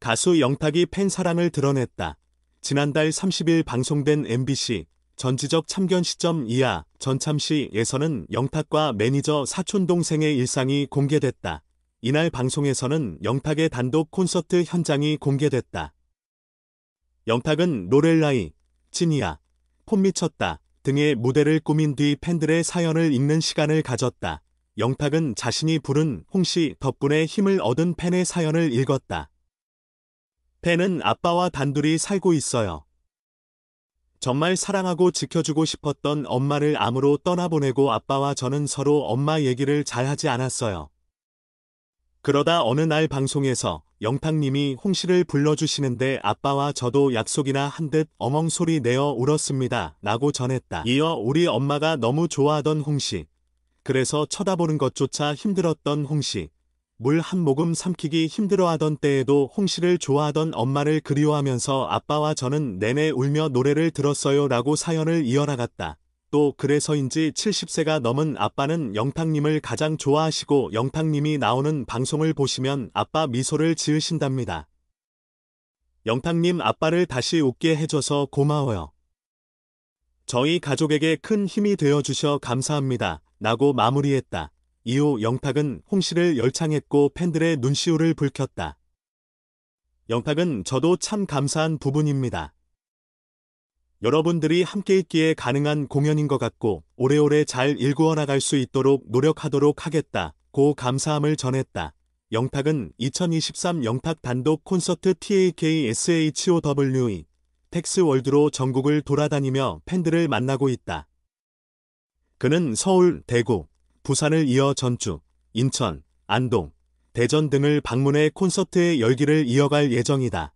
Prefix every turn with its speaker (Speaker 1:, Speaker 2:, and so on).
Speaker 1: 가수 영탁이 팬 사랑을 드러냈다. 지난달 30일 방송된 MBC 전지적 참견 시점 이하 전참시에서는 영탁과 매니저 사촌동생의 일상이 공개됐다. 이날 방송에서는 영탁의 단독 콘서트 현장이 공개됐다. 영탁은 노렐라이, 진이야, 폼미쳤다 등의 무대를 꾸민 뒤 팬들의 사연을 읽는 시간을 가졌다. 영탁은 자신이 부른 홍씨 덕분에 힘을 얻은 팬의 사연을 읽었다. 팬은 아빠와 단둘이 살고 있어요. 정말 사랑하고 지켜주고 싶었던 엄마를 암으로 떠나보내고 아빠와 저는 서로 엄마 얘기를 잘 하지 않았어요. 그러다 어느 날 방송에서 영탁님이 홍씨를 불러주시는데 아빠와 저도 약속이나 한 듯 엉엉 소리 내어 울었습니다. 라고 전했다. 이어 우리 엄마가 너무 좋아하던 홍씨. 그래서 쳐다보는 것조차 힘들었던 홍씨. 물한 모금 삼키기 힘들어하던 때에도 홍씨를 좋아하던 엄마를 그리워하면서 아빠와 저는 내내 울며 노래를 들었어요 라고 사연을 이어나갔다. 또 그래서인지 70세가 넘은 아빠는 영탁님을 가장 좋아하시고 영탁님이 나오는 방송을 보시면 아빠 미소를 지으신답니다. 영탁님 아빠를 다시 웃게 해줘서 고마워요. 저희 가족에게 큰 힘이 되어주셔 감사합니다. 라고 마무리했다. 이후 영탁은 홍씨를 열창했고 팬들의 눈시울을 불켰다. 영탁은 저도 참 감사한 부분입니다. 여러분들이 함께 있기에 가능한 공연인 것 같고 오래오래 잘 일구어 나갈 수 있도록 노력하도록 하겠다. 고 감사함을 전했다. 영탁은 2023 영탁 단독 콘서트 TAKSHOWE 텍스월드로 전국을 돌아다니며 팬들을 만나고 있다. 그는 서울, 대구, 부산을 이어 전주, 인천, 안동, 대전 등을 방문해 콘서트의 열기를 이어갈 예정이다.